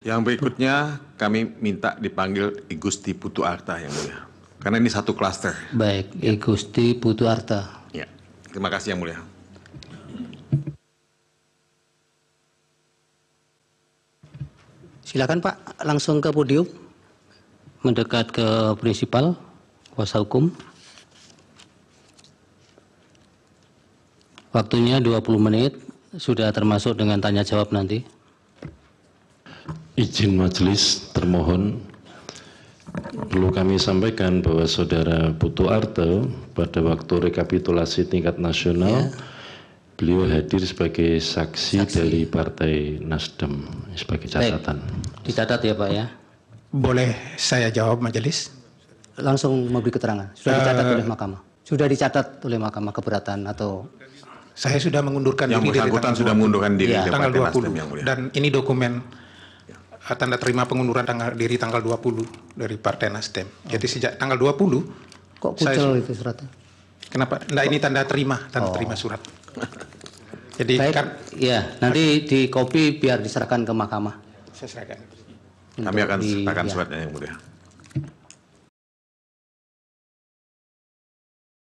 Yang berikutnya kami minta dipanggil Igusti Gusti Putu Arta yang mulia. Karena ini satu klaster. Baik, ya. Igusti I Putu Arta. Ya. Terima kasih yang mulia. Silakan Pak, langsung ke podium. Mendekat ke prinsipal kuasa hukum. Waktunya 20 menit, sudah termasuk dengan tanya jawab nanti. Izin majelis termohon perlu kami sampaikan bahwa saudara Putu Arte pada waktu rekapitulasi tingkat nasional ya. beliau hadir sebagai saksi, saksi dari Partai Nasdem sebagai catatan. Baik. Dicatat ya Pak ya. Boleh saya jawab majelis? Langsung memberi keterangan. Sudah uh, dicatat eh, oleh mahkamah. Sudah dicatat oleh mahkamah keberatan atau saya sudah mengundurkan yang diri dari sudah mengundurkan diri ya. tanggal 20 Nasdem, dan ini dokumen tanda terima pengunduran tanggal, diri tanggal 20 dari Partai Nasdem. Oh. Jadi sejak tanggal 20 kok kucel saya, itu suratnya? Kenapa? Nah, ini tanda terima, tanda oh. terima surat. Jadi Baik, kan ya, nanti di copy biar diserahkan ke mahkamah. Saya serahkan. Kami akan serahkan ya. suratnya yang mulia.